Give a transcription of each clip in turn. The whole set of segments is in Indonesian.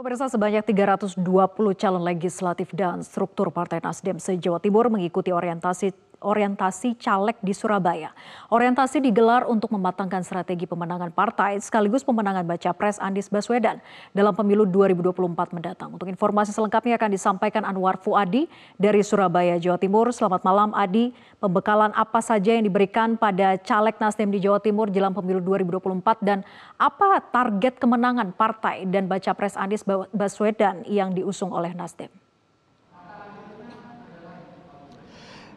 Pemirsa sebanyak 320 calon legislatif dan struktur Partai Nasdem se-Jawa Timur mengikuti orientasi orientasi caleg di Surabaya. Orientasi digelar untuk mematangkan strategi pemenangan partai sekaligus pemenangan baca pres Andis Baswedan dalam pemilu 2024 mendatang. Untuk informasi selengkapnya akan disampaikan Anwar Fuadi dari Surabaya, Jawa Timur. Selamat malam Adi, pembekalan apa saja yang diberikan pada caleg Nasdem di Jawa Timur jelang pemilu 2024 dan apa target kemenangan partai dan baca pres Andis Baswedan yang diusung oleh Nasdem?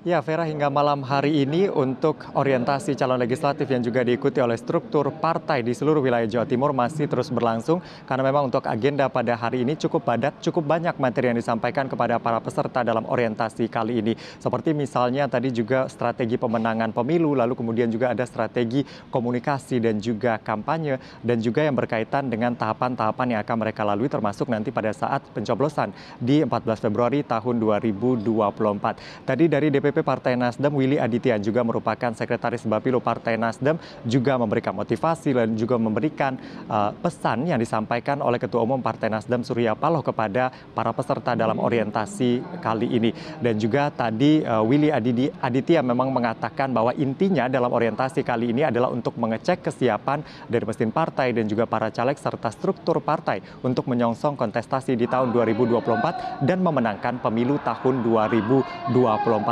Ya, Vera, hingga malam hari ini untuk orientasi calon legislatif yang juga diikuti oleh struktur partai di seluruh wilayah Jawa Timur masih terus berlangsung karena memang untuk agenda pada hari ini cukup padat, cukup banyak materi yang disampaikan kepada para peserta dalam orientasi kali ini. Seperti misalnya tadi juga strategi pemenangan pemilu, lalu kemudian juga ada strategi komunikasi dan juga kampanye dan juga yang berkaitan dengan tahapan-tahapan yang akan mereka lalui termasuk nanti pada saat pencoblosan di 14 Februari tahun 2024. Tadi dari DPP DPP Partai Nasdem Willy Aditya juga merupakan sekretaris Bapilu Partai Nasdem juga memberikan motivasi dan juga memberikan uh, pesan yang disampaikan oleh Ketua Umum Partai Nasdem Surya Paloh kepada para peserta dalam orientasi kali ini. Dan juga tadi uh, Willy Aditya memang mengatakan bahwa intinya dalam orientasi kali ini adalah untuk mengecek kesiapan dari mesin partai dan juga para caleg serta struktur partai untuk menyongsong kontestasi di tahun 2024 dan memenangkan pemilu tahun 2024.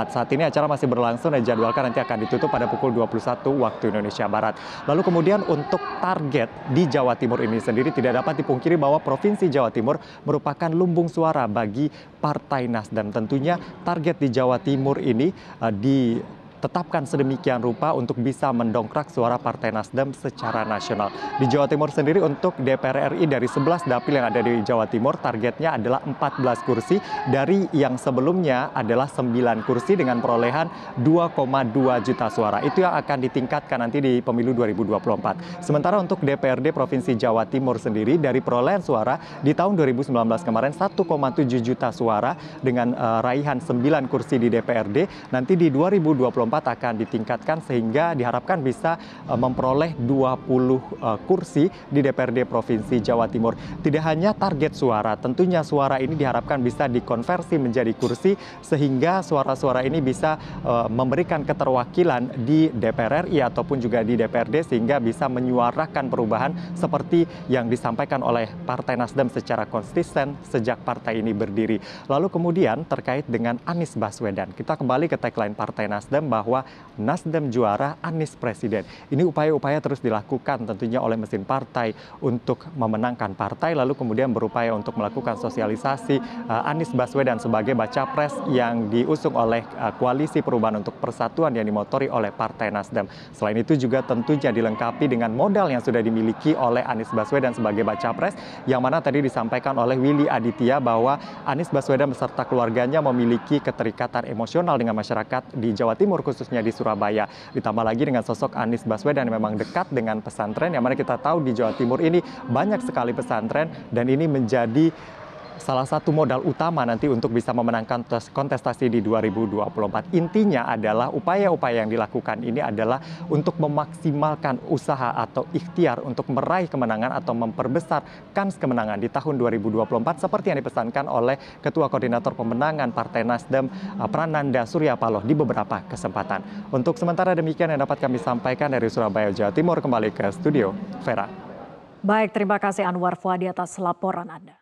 Saat ini acara masih berlangsung dan jadwalkan nanti akan ditutup pada pukul 21 waktu Indonesia Barat. Lalu kemudian untuk target di Jawa Timur ini sendiri tidak dapat dipungkiri bahwa Provinsi Jawa Timur merupakan lumbung suara bagi Partai Nasdem. Tentunya target di Jawa Timur ini uh, di tetapkan sedemikian rupa untuk bisa mendongkrak suara Partai Nasdem secara nasional. Di Jawa Timur sendiri untuk DPR RI dari 11 dapil yang ada di Jawa Timur targetnya adalah 14 kursi dari yang sebelumnya adalah 9 kursi dengan perolehan 2,2 juta suara. Itu yang akan ditingkatkan nanti di pemilu 2024. Sementara untuk DPRD Provinsi Jawa Timur sendiri dari perolehan suara di tahun 2019 kemarin 1,7 juta suara dengan uh, raihan 9 kursi di DPRD nanti di 2024 keempat akan ditingkatkan sehingga diharapkan bisa eh, memperoleh 20 eh, kursi di DPRD Provinsi Jawa Timur. Tidak hanya target suara, tentunya suara ini diharapkan bisa dikonversi menjadi kursi sehingga suara-suara ini bisa eh, memberikan keterwakilan di DPR RI ataupun juga di DPRD sehingga bisa menyuarakan perubahan seperti yang disampaikan oleh Partai Nasdem secara konsisten sejak partai ini berdiri. Lalu kemudian terkait dengan Anies Baswedan, kita kembali ke tagline Partai Nasdem bahwa bahwa Nasdem juara, Anies presiden. Ini upaya-upaya terus dilakukan tentunya oleh mesin partai untuk memenangkan partai, lalu kemudian berupaya untuk melakukan sosialisasi uh, Anies Baswedan sebagai baca pres yang diusung oleh uh, Koalisi Perubahan untuk Persatuan yang dimotori oleh Partai Nasdem. Selain itu juga tentunya dilengkapi dengan modal yang sudah dimiliki oleh Anies Baswedan sebagai baca pres, yang mana tadi disampaikan oleh Willy Aditya bahwa Anies Baswedan beserta keluarganya memiliki keterikatan emosional dengan masyarakat di Jawa Timur, khususnya di Surabaya. Ditambah lagi dengan sosok Anies Baswedan yang memang dekat dengan pesantren yang mana kita tahu di Jawa Timur ini banyak sekali pesantren dan ini menjadi salah satu modal utama nanti untuk bisa memenangkan kontestasi di 2024. Intinya adalah upaya-upaya yang dilakukan ini adalah untuk memaksimalkan usaha atau ikhtiar untuk meraih kemenangan atau memperbesar kans kemenangan di tahun 2024 seperti yang dipesankan oleh Ketua Koordinator Pemenangan Partai Nasdem eh, Prananda Surya Paloh di beberapa kesempatan. Untuk sementara demikian yang dapat kami sampaikan dari Surabaya, Jawa Timur kembali ke studio. Vera. Baik, terima kasih Anwar Fuadi atas laporan Anda.